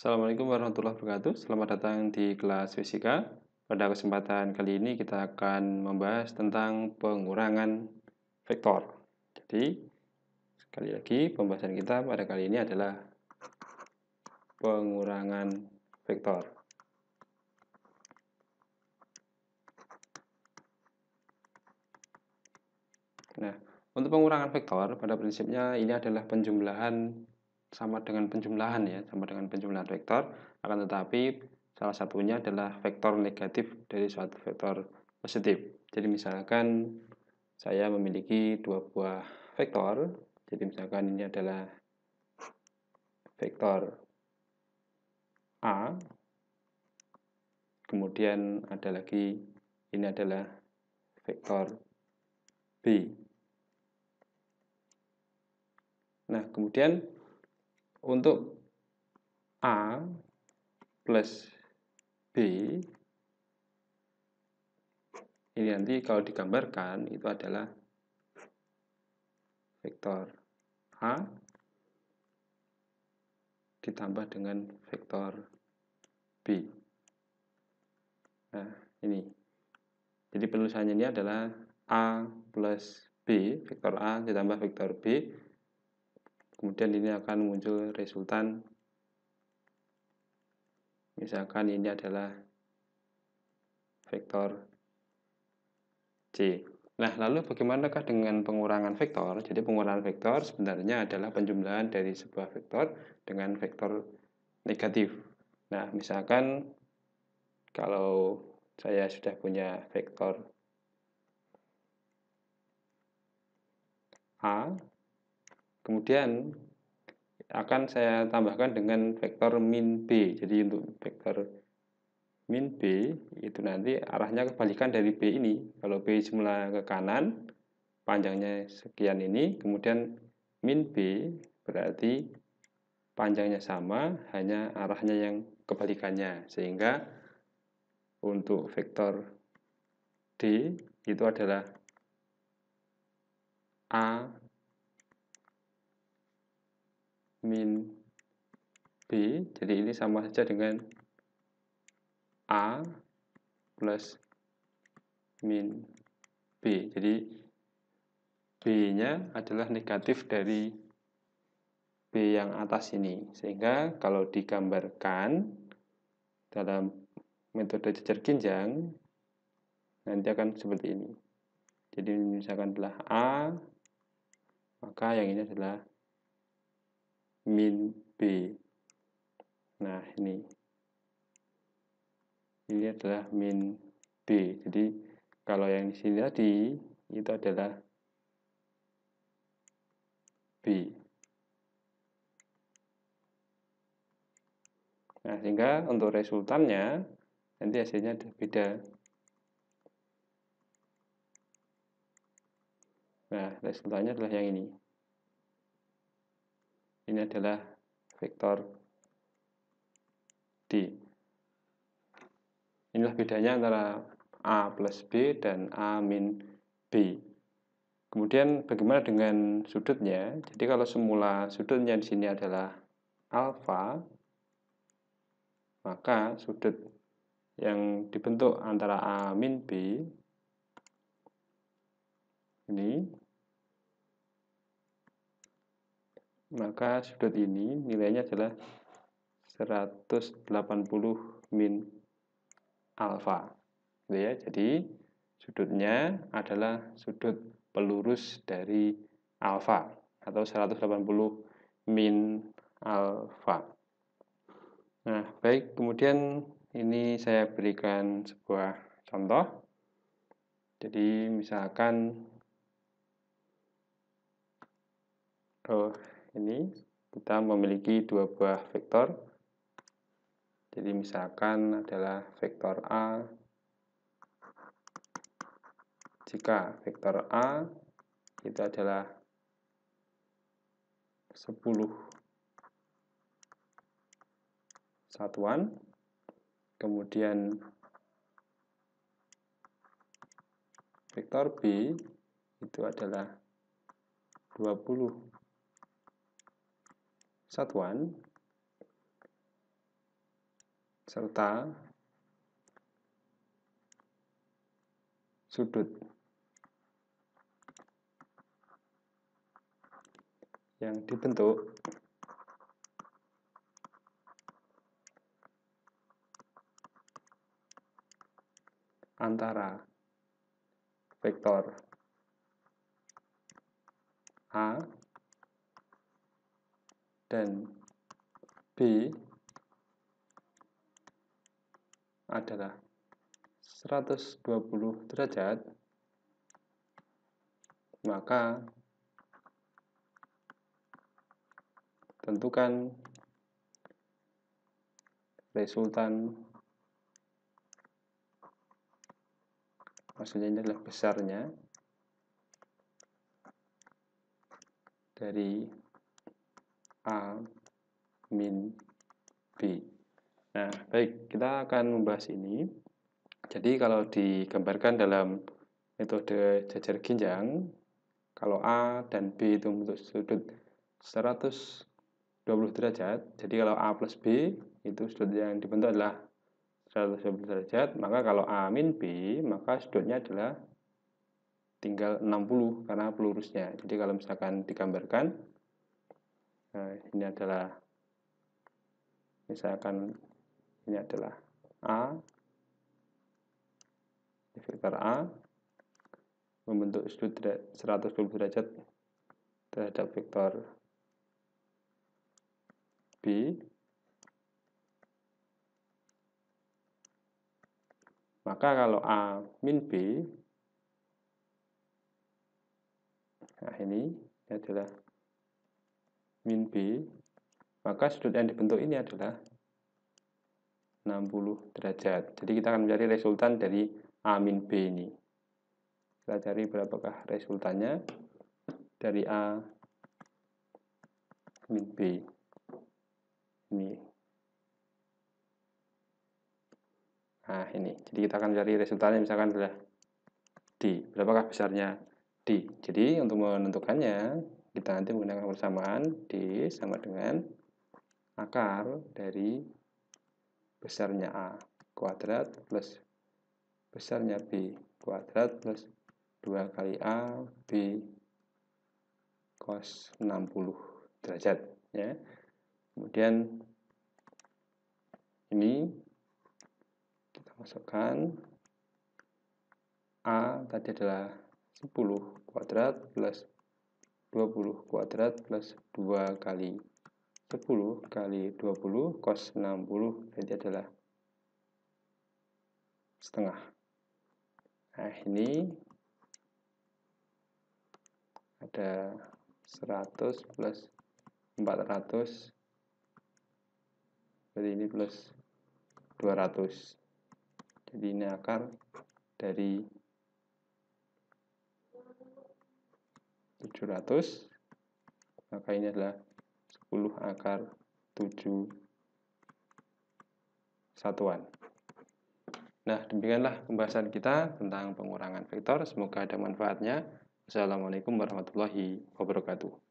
Assalamualaikum warahmatullahi wabarakatuh. Selamat datang di kelas fisika. Pada kesempatan kali ini kita akan membahas tentang pengurangan vektor. Jadi, sekali lagi pembahasan kita pada kali ini adalah pengurangan vektor. Nah, untuk pengurangan vektor pada prinsipnya ini adalah penjumlahan sama dengan penjumlahan ya, sama dengan penjumlahan vektor, akan tetapi salah satunya adalah vektor negatif dari suatu vektor positif. Jadi misalkan saya memiliki dua buah vektor, jadi misalkan ini adalah vektor A, kemudian ada lagi ini adalah vektor B. Nah, kemudian untuk A plus B ini nanti kalau digambarkan itu adalah vektor A ditambah dengan vektor B nah ini jadi penulisannya ini adalah A plus B vektor A ditambah vektor B kemudian ini akan muncul resultan misalkan ini adalah vektor C nah lalu bagaimanakah dengan pengurangan vektor jadi pengurangan vektor sebenarnya adalah penjumlahan dari sebuah vektor dengan vektor negatif nah misalkan kalau saya sudah punya vektor A Kemudian akan saya tambahkan dengan vektor min B. Jadi untuk vektor min B itu nanti arahnya kebalikan dari B ini. Kalau B semula ke kanan, panjangnya sekian ini, kemudian min B berarti panjangnya sama, hanya arahnya yang kebalikannya. Sehingga untuk vektor D itu adalah A min B. Jadi ini sama saja dengan A plus min B. Jadi B-nya adalah negatif dari B yang atas ini. Sehingga kalau digambarkan dalam metode jejer ginjang, nanti akan seperti ini. Jadi misalkan adalah A, maka yang ini adalah min B. Nah, ini. Ini adalah min B. Jadi, kalau yang di sini tadi, itu adalah B. Nah, sehingga untuk resultannya, nanti hasilnya beda. Nah, resultannya adalah yang ini ini adalah vektor D. Inilah bedanya antara A plus B dan A min B. Kemudian bagaimana dengan sudutnya? Jadi kalau semula sudutnya di sini adalah alfa, maka sudut yang dibentuk antara A min B ini maka sudut ini nilainya adalah 180 min alfa gitu ya jadi sudutnya adalah sudut pelurus dari alfa atau 180 min alfa nah baik kemudian ini saya berikan sebuah contoh jadi misalkan oh, ini kita memiliki dua buah vektor. Jadi misalkan adalah vektor A jika vektor A itu adalah 10 satuan, kemudian vektor B itu adalah 20 satuan serta sudut yang dibentuk antara vektor A dan B adalah 120 derajat, maka tentukan resultan maksudnya ini adalah besarnya dari A min B. Nah, baik, kita akan membahas ini. Jadi kalau digambarkan dalam metode jajar ginjang, kalau A dan B itu membentuk sudut 120 derajat, jadi kalau A plus B itu sudut yang dibentuk adalah 120 derajat, maka kalau A min B, maka sudutnya adalah tinggal 60 karena pelurusnya. Jadi kalau misalkan digambarkan Nah, ini adalah misalkan ini adalah A vektor A membentuk sudut 120 derajat terhadap vektor B maka kalau A min B nah ini adalah min B, maka sudut yang dibentuk ini adalah 60 derajat. Jadi kita akan mencari resultan dari A min B ini. Kita cari berapakah resultannya dari A min B. Ini. Nah, ini. Jadi kita akan cari resultannya misalkan adalah D. Berapakah besarnya D? Jadi untuk menentukannya, kita nanti menggunakan persamaan D sama dengan akar dari besarnya A kuadrat plus besarnya B kuadrat plus 2 kali A B cos 60 derajat ya. Kemudian ini kita masukkan A tadi adalah 10 kuadrat plus 20 kuadrat plus 2 kali 10 kali 20 cos 60 berarti adalah setengah nah ini ada 100 plus 400 berarti ini plus 200 jadi ini akar dari 700 maka ini adalah 10 akar 7 satuan. Nah, demikianlah pembahasan kita tentang pengurangan vektor. Semoga ada manfaatnya. Assalamualaikum warahmatullahi wabarakatuh.